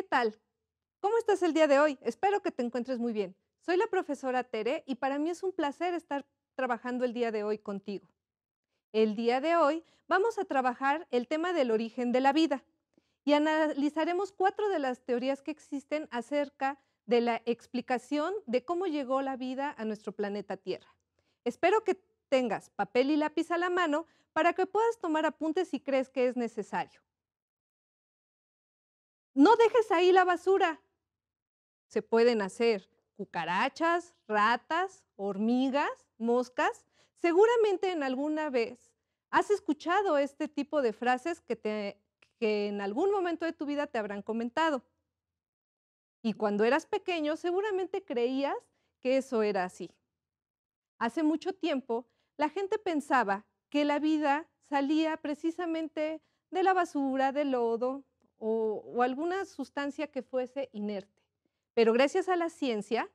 ¿Qué tal? ¿Cómo estás el día de hoy? Espero que te encuentres muy bien. Soy la profesora Tere y para mí es un placer estar trabajando el día de hoy contigo. El día de hoy vamos a trabajar el tema del origen de la vida y analizaremos cuatro de las teorías que existen acerca de la explicación de cómo llegó la vida a nuestro planeta Tierra. Espero que tengas papel y lápiz a la mano para que puedas tomar apuntes si crees que es necesario no dejes ahí la basura. Se pueden hacer cucarachas, ratas, hormigas, moscas. Seguramente en alguna vez has escuchado este tipo de frases que, que en algún momento de tu vida te habrán comentado. Y cuando eras pequeño seguramente creías que eso era así. Hace mucho tiempo la gente pensaba que la vida salía precisamente de la basura, del lodo, o, alguna sustancia que fuese inerte. Pero gracias a la ciencia,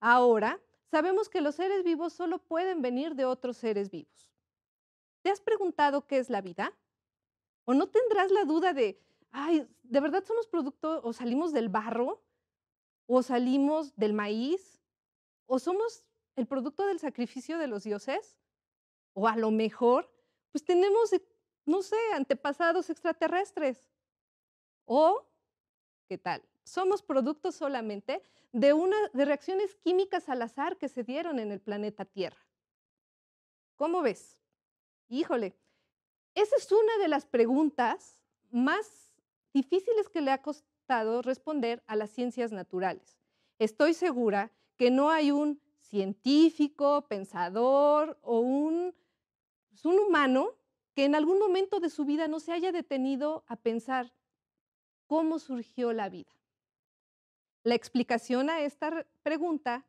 ahora sabemos que los seres vivos solo pueden venir de otros seres vivos. ¿Te has preguntado qué es la vida? ¿O no tendrás la duda de, ay, ¿de verdad somos producto o salimos del barro? ¿O salimos del maíz? ¿O somos el producto del sacrificio de los dioses? ¿O a lo mejor, pues tenemos, no sé, antepasados extraterrestres? O, ¿qué tal? Somos producto solamente de, una, de reacciones químicas al azar que se dieron en el planeta Tierra. ¿Cómo ves? Híjole, esa es una de las preguntas más difíciles que le ha costado responder a las ciencias naturales. Estoy segura que no hay un científico, pensador o un, pues, un humano que en algún momento de su vida no se haya detenido a pensar cómo surgió la vida. La explicación a esta pregunta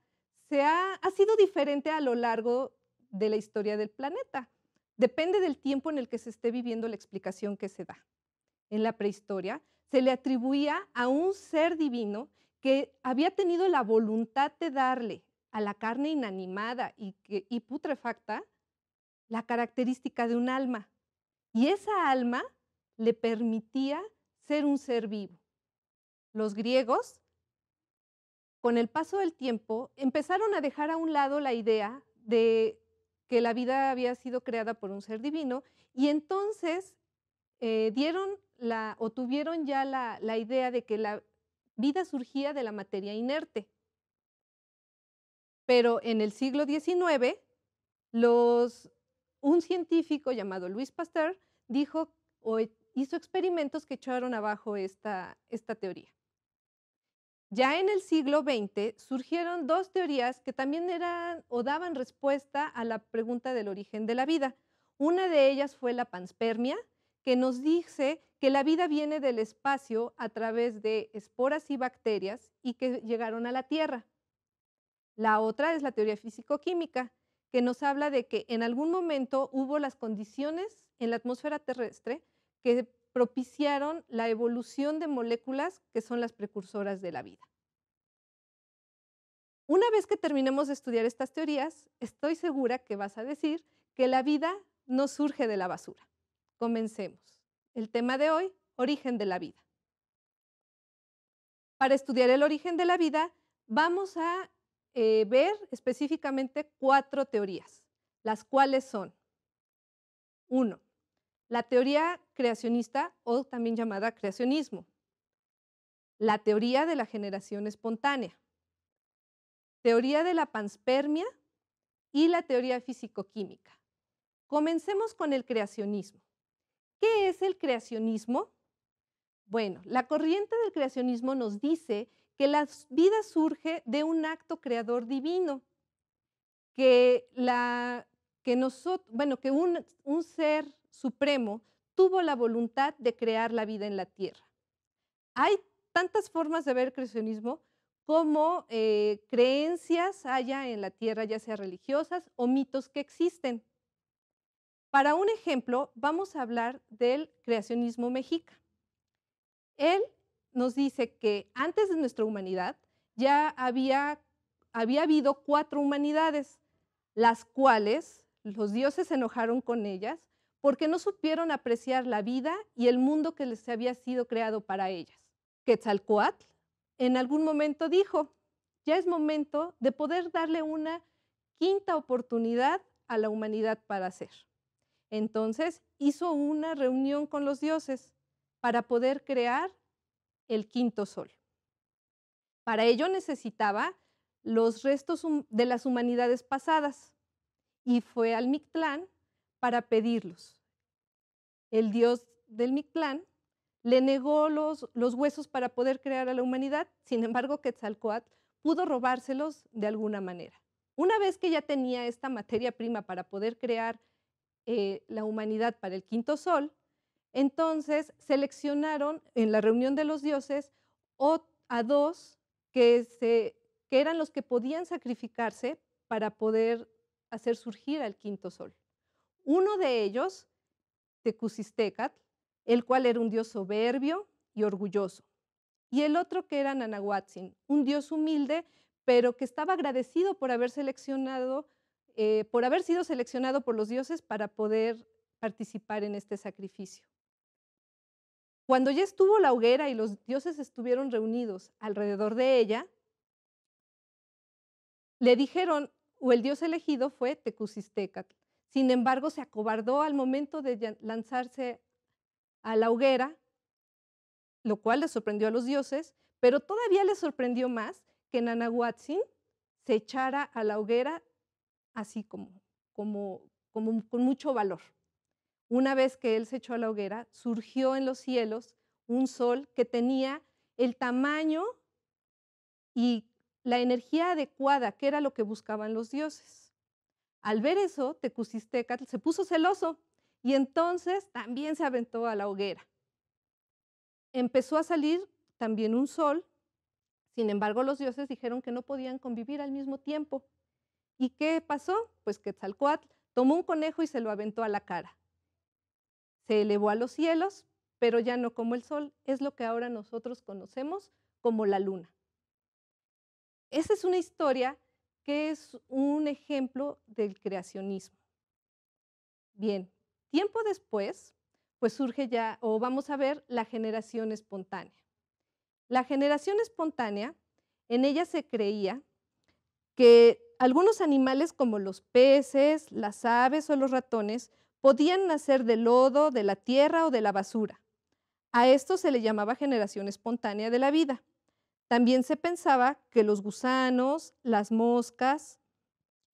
se ha, ha sido diferente a lo largo de la historia del planeta. Depende del tiempo en el que se esté viviendo la explicación que se da. En la prehistoria se le atribuía a un ser divino que había tenido la voluntad de darle a la carne inanimada y, y putrefacta la característica de un alma. Y esa alma le permitía ser un ser vivo. Los griegos, con el paso del tiempo, empezaron a dejar a un lado la idea de que la vida había sido creada por un ser divino y entonces eh, dieron la, o tuvieron ya la, idea de que la vida surgía de la materia inerte. Pero en el siglo XIX, un científico llamado Luis Pasteur dijo o hizo experimentos que echaron abajo esta, esta teoría. Ya en el siglo XX surgieron dos teorías que también eran o daban respuesta a la pregunta del origen de la vida. Una de ellas fue la panspermia, que nos dice que la vida viene del espacio a través de esporas y bacterias y que llegaron a la Tierra. La otra es la teoría físico que nos habla de que en algún momento hubo las condiciones en la atmósfera terrestre que propiciaron la evolución de moléculas que son las precursoras de la vida. Una vez que terminemos de estudiar estas teorías, estoy segura que vas a decir que la vida no surge de la basura. Comencemos. El tema de hoy, origen de la vida. Para estudiar el origen de la vida, vamos a eh, ver específicamente cuatro teorías, las cuales son, uno, la teoría creacionista o también llamada creacionismo, la teoría de la generación espontánea, teoría de la panspermia y la teoría fisicoquímica. Comencemos con el creacionismo. ¿Qué es el creacionismo? Bueno, la corriente del creacionismo nos dice que la vida surge de un acto creador divino, que, la, que, bueno, que un, un ser Supremo tuvo la voluntad de crear la vida en la tierra. Hay tantas formas de ver el creacionismo como eh, creencias haya en la tierra, ya sea religiosas o mitos que existen. Para un ejemplo, vamos a hablar del creacionismo mexica. Él nos dice que antes de nuestra humanidad ya había, había habido cuatro humanidades, las cuales los dioses se enojaron con ellas porque no supieron apreciar la vida y el mundo que les había sido creado para ellas. Quetzalcoatl en algún momento dijo, ya es momento de poder darle una quinta oportunidad a la humanidad para ser. Entonces hizo una reunión con los dioses para poder crear el quinto sol. Para ello necesitaba los restos de las humanidades pasadas y fue al Mictlán para pedirlos. El dios del Mictlán le negó los, huesos para poder crear a la humanidad, sin embargo Quetzalcoatl pudo robárselos de alguna manera. Una vez que ya tenía esta materia prima para poder crear eh, la humanidad para el quinto sol, entonces seleccionaron en la reunión de los dioses a dos que eran los que podían sacrificarse para poder hacer surgir al quinto sol. Uno de ellos, Tecusistecat, el cual era un dios soberbio y orgulloso. Y el otro que era Nanahuatzin, un dios humilde, pero que estaba agradecido eh, por haber sido seleccionado por los dioses para poder participar en este sacrificio. Cuando ya estuvo la hoguera y los dioses estuvieron reunidos alrededor de ella, le dijeron, o el dios elegido fue Tecusistecat, sin embargo, se acobardó al momento de lanzarse a la hoguera, lo cual le sorprendió a los dioses, pero todavía le sorprendió más que Nanahuatzin se echara a la hoguera así como, como, como con mucho valor. Una vez que él se echó a la hoguera, surgió en los cielos un sol que tenía el tamaño y la energía adecuada, que era lo que buscaban los dioses. Al ver eso, Tecusistecatl se puso celoso y entonces también se aventó a la hoguera. Empezó a salir también un sol, sin embargo los dioses dijeron que no podían convivir al mismo tiempo. ¿Y qué pasó? Pues Quetzalcoatl tomó un conejo y se lo aventó a la cara. Se elevó a los cielos, pero ya no como el sol, es lo que ahora nosotros conocemos como la luna. Esa es una historia que es un ejemplo del creacionismo. Bien, tiempo después, pues surge ya, o vamos a ver, la generación espontánea. La generación espontánea, en ella se creía que algunos animales como los peces, las aves o los ratones podían nacer de lodo, de la tierra o de la basura. A esto se le llamaba generación espontánea de la vida. También se pensaba que los gusanos, las moscas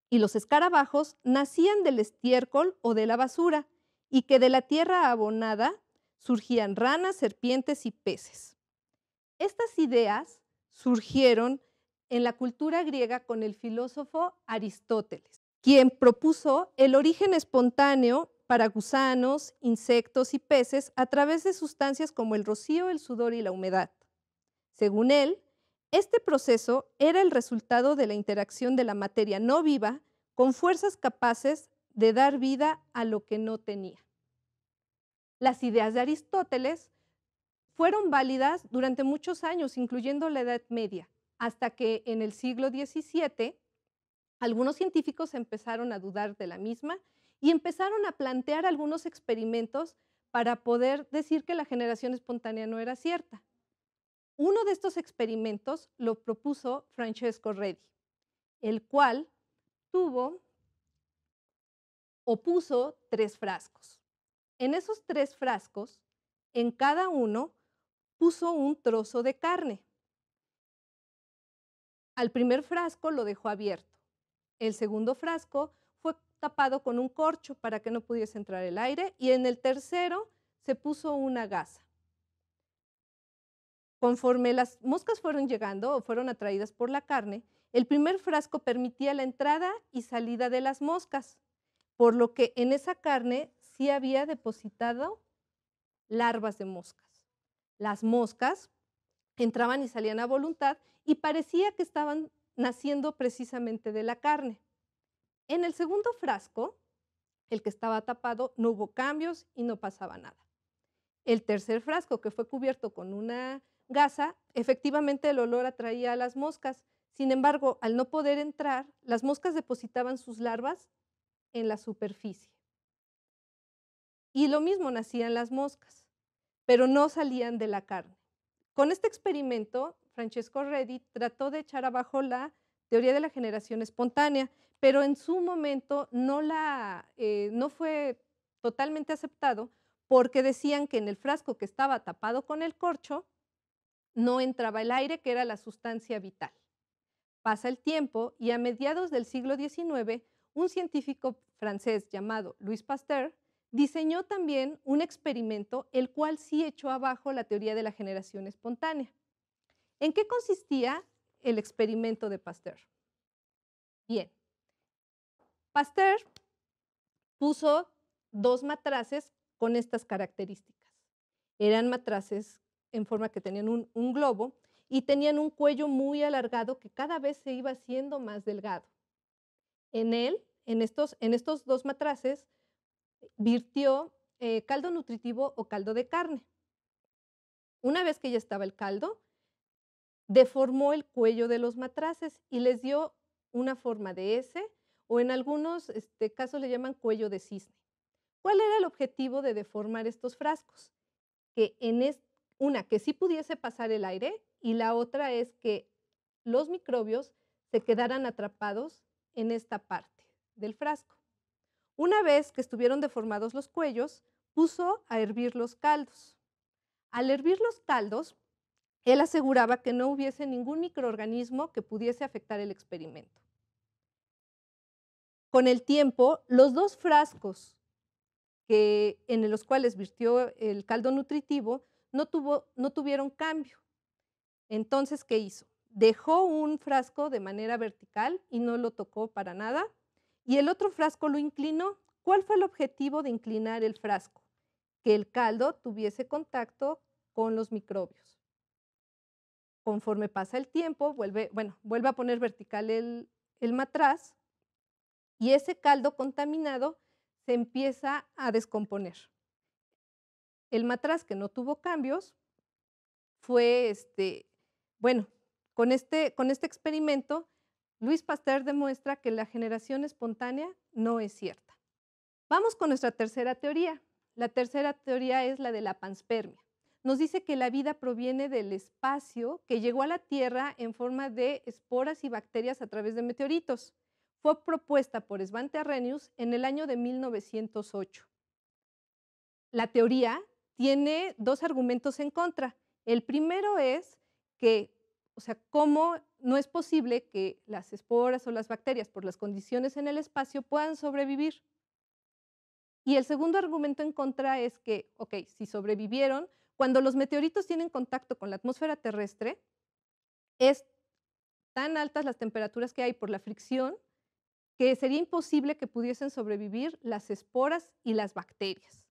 y los escarabajos nacían del estiércol o de la basura y que de la tierra abonada surgían ranas, serpientes y peces. Estas ideas surgieron en la cultura griega con el filósofo Aristóteles, quien propuso el origen espontáneo para gusanos, insectos y peces a través de sustancias como el rocío, el sudor y la humedad. Según él, este proceso era el resultado de la interacción de la materia no viva con fuerzas capaces de dar vida a lo que no tenía. Las ideas de Aristóteles fueron válidas durante muchos años, incluyendo la Edad Media, hasta que en el siglo XVII algunos científicos empezaron a dudar de la misma y empezaron a plantear algunos experimentos para poder decir que la generación espontánea no era cierta. Uno de estos experimentos lo propuso Francesco Redi, el cual tuvo o puso tres frascos. En esos tres frascos, en cada uno puso un trozo de carne. Al primer frasco lo dejó abierto. El segundo frasco fue tapado con un corcho para que no pudiese entrar el aire y en el tercero se puso una gasa. Conforme las moscas fueron llegando o fueron atraídas por la carne, el primer frasco permitía la entrada y salida de las moscas, por lo que en esa carne sí había depositado larvas de moscas. Las moscas entraban y salían a voluntad y parecía que estaban naciendo precisamente de la carne. En el segundo frasco, el que estaba tapado, no hubo cambios y no pasaba nada. El tercer frasco, que fue cubierto con una Gaza, efectivamente el olor atraía a las moscas. Sin embargo, al no poder entrar, las moscas depositaban sus larvas en la superficie. Y lo mismo nacían las moscas, pero no salían de la carne. Con este experimento, Francesco Redi trató de echar abajo la teoría de la generación espontánea, pero en su momento no, la, eh, no fue totalmente aceptado porque decían que en el frasco que estaba tapado con el corcho, no entraba el aire, que era la sustancia vital. Pasa el tiempo y a mediados del siglo XIX, un científico francés llamado Louis Pasteur diseñó también un experimento el cual sí echó abajo la teoría de la generación espontánea. ¿En qué consistía el experimento de Pasteur? Bien, Pasteur puso dos matraces con estas características. Eran matraces en forma que tenían un, globo y tenían un cuello muy alargado que cada vez se iba haciendo más delgado. En él, en estos, en estos dos matraces, virtió eh, caldo nutritivo o caldo de carne. Una vez que ya estaba el caldo, deformó el cuello de los matraces y les dio una forma de S o en algunos este, casos le llaman cuello de cisne. ¿Cuál era el objetivo de deformar estos frascos? Que en, este una, que sí pudiese pasar el aire y la otra es que los microbios se quedaran atrapados en esta parte del frasco. Una vez que estuvieron deformados los cuellos, puso a hervir los caldos. Al hervir los caldos, él aseguraba que no hubiese ningún microorganismo que pudiese afectar el experimento. Con el tiempo, los dos frascos que, en los cuales virtió el caldo nutritivo no, tuvo, no tuvieron cambio. Entonces, ¿qué hizo? Dejó un frasco de manera vertical y no lo tocó para nada, y el otro frasco lo inclinó. ¿Cuál fue el objetivo de inclinar el frasco? Que el caldo tuviese contacto con los microbios. Conforme pasa el tiempo, vuelve, bueno, vuelve a poner vertical el, el matraz y ese caldo contaminado se empieza a descomponer. El matraz que no tuvo cambios fue, este, bueno, con este, con este experimento, Luis Pasteur demuestra que la generación espontánea no es cierta. Vamos con nuestra tercera teoría. La tercera teoría es la de la panspermia. Nos dice que la vida proviene del espacio que llegó a la Tierra en forma de esporas y bacterias a través de meteoritos. Fue propuesta por Svante Arrhenius en el año de 1908. La teoría tiene dos argumentos en contra. El primero es que, o sea, cómo no es posible que las esporas o las bacterias por las condiciones en el espacio puedan sobrevivir. Y el segundo argumento en contra es que, ok, si sobrevivieron, cuando los meteoritos tienen contacto con la atmósfera terrestre, es tan altas las temperaturas que hay por la fricción que sería imposible que pudiesen sobrevivir las esporas y las bacterias.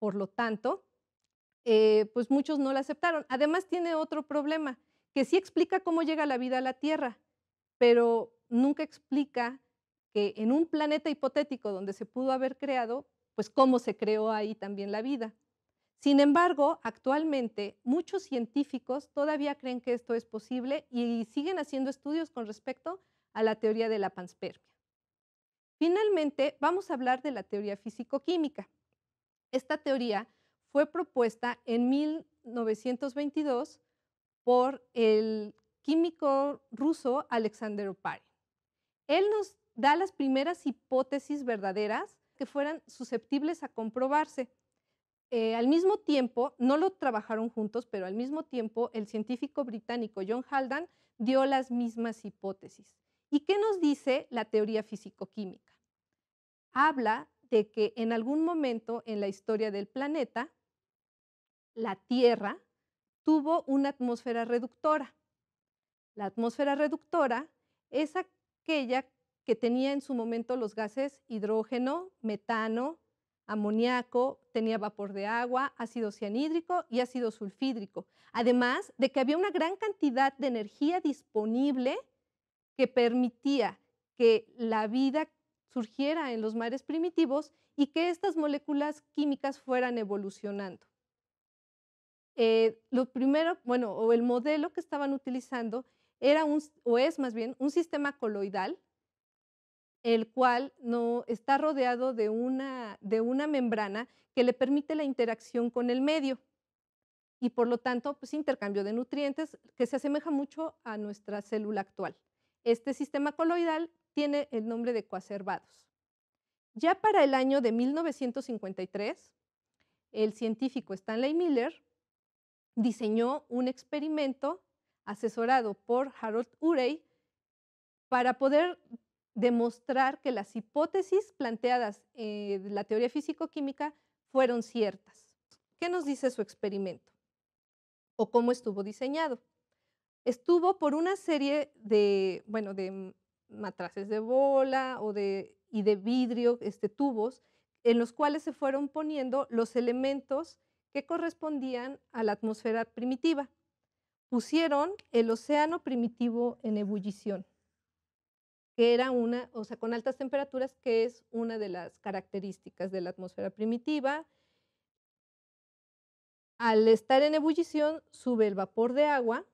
Por lo tanto, eh, pues muchos no la aceptaron. Además tiene otro problema, que sí explica cómo llega la vida a la Tierra, pero nunca explica que en un planeta hipotético donde se pudo haber creado, pues cómo se creó ahí también la vida. Sin embargo, actualmente muchos científicos todavía creen que esto es posible y siguen haciendo estudios con respecto a la teoría de la panspermia. Finalmente, vamos a hablar de la teoría físico-química. Esta teoría fue propuesta en 1922 por el químico ruso Alexander Oparin. Él nos da las primeras hipótesis verdaderas que fueran susceptibles a comprobarse. Eh, al mismo tiempo, no lo trabajaron juntos, pero al mismo tiempo el científico británico John Haldane dio las mismas hipótesis. ¿Y qué nos dice la teoría fisicoquímica? Habla de que en algún momento en la historia del planeta, la Tierra tuvo una atmósfera reductora. La atmósfera reductora es aquella que tenía en su momento los gases hidrógeno, metano, amoníaco, tenía vapor de agua, ácido cianhídrico y ácido sulfídrico. Además de que había una gran cantidad de energía disponible que permitía que la vida surgiera en los mares primitivos y que estas moléculas químicas fueran evolucionando. Eh, lo primero, bueno, o el modelo que estaban utilizando era un, o es más bien un sistema coloidal, el cual no, está rodeado de una, de una membrana que le permite la interacción con el medio y por lo tanto pues, intercambio de nutrientes que se asemeja mucho a nuestra célula actual. Este sistema coloidal tiene el nombre de coacervados. Ya para el año de 1953, el científico Stanley Miller diseñó un experimento asesorado por Harold Urey para poder demostrar que las hipótesis planteadas en eh, la teoría físico-química fueron ciertas. ¿Qué nos dice su experimento? ¿O cómo estuvo diseñado? Estuvo por una serie de, bueno, de matraces de bola o de, y de vidrio, este, tubos, en los cuales se fueron poniendo los elementos que correspondían a la atmósfera primitiva. Pusieron el océano primitivo en ebullición, que era una, o sea, con altas temperaturas, que es una de las características de la atmósfera primitiva. Al estar en ebullición, sube el vapor de agua,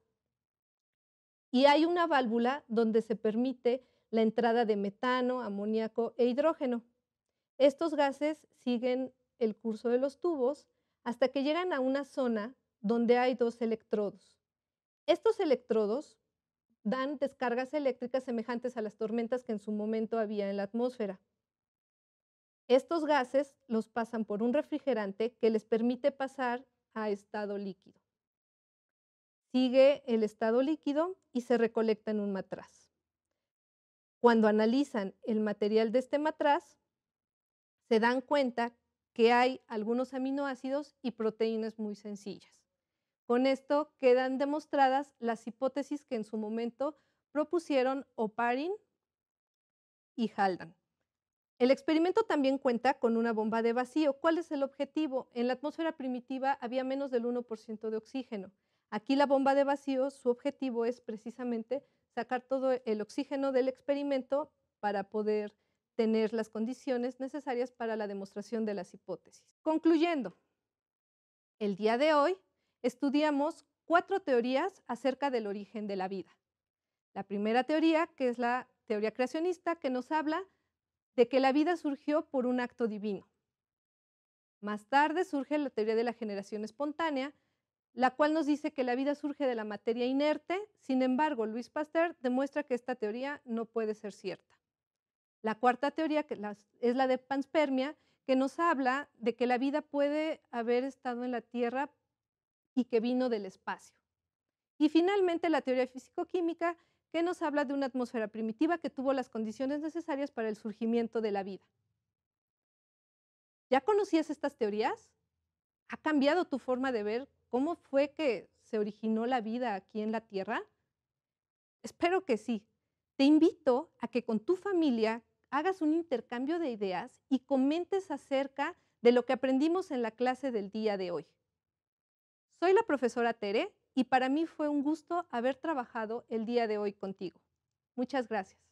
y hay una válvula donde se permite la entrada de metano, amoníaco e hidrógeno. Estos gases siguen el curso de los tubos hasta que llegan a una zona donde hay dos electrodos. Estos electrodos dan descargas eléctricas semejantes a las tormentas que en su momento había en la atmósfera. Estos gases los pasan por un refrigerante que les permite pasar a estado líquido sigue el estado líquido y se recolecta en un matraz. Cuando analizan el material de este matraz, se dan cuenta que hay algunos aminoácidos y proteínas muy sencillas. Con esto quedan demostradas las hipótesis que en su momento propusieron Oparin y Haldan. El experimento también cuenta con una bomba de vacío. ¿Cuál es el objetivo? En la atmósfera primitiva había menos del 1% de oxígeno. Aquí la bomba de vacío, su objetivo es precisamente sacar todo el oxígeno del experimento para poder tener las condiciones necesarias para la demostración de las hipótesis. Concluyendo, el día de hoy estudiamos cuatro teorías acerca del origen de la vida. La primera teoría, que es la teoría creacionista, que nos habla de que la vida surgió por un acto divino. Más tarde surge la teoría de la generación espontánea, la cual nos dice que la vida surge de la materia inerte, sin embargo, Luis Pasteur demuestra que esta teoría no puede ser cierta. La cuarta teoría es la de panspermia, que nos habla de que la vida puede haber estado en la Tierra y que vino del espacio. Y finalmente la teoría físico-química que nos habla de una atmósfera primitiva que tuvo las condiciones necesarias para el surgimiento de la vida. ¿Ya conocías estas teorías? ¿Ha cambiado tu forma de ver cómo fue que se originó la vida aquí en la Tierra? Espero que sí. Te invito a que con tu familia hagas un intercambio de ideas y comentes acerca de lo que aprendimos en la clase del día de hoy. Soy la profesora Tere y para mí fue un gusto haber trabajado el día de hoy contigo. Muchas gracias.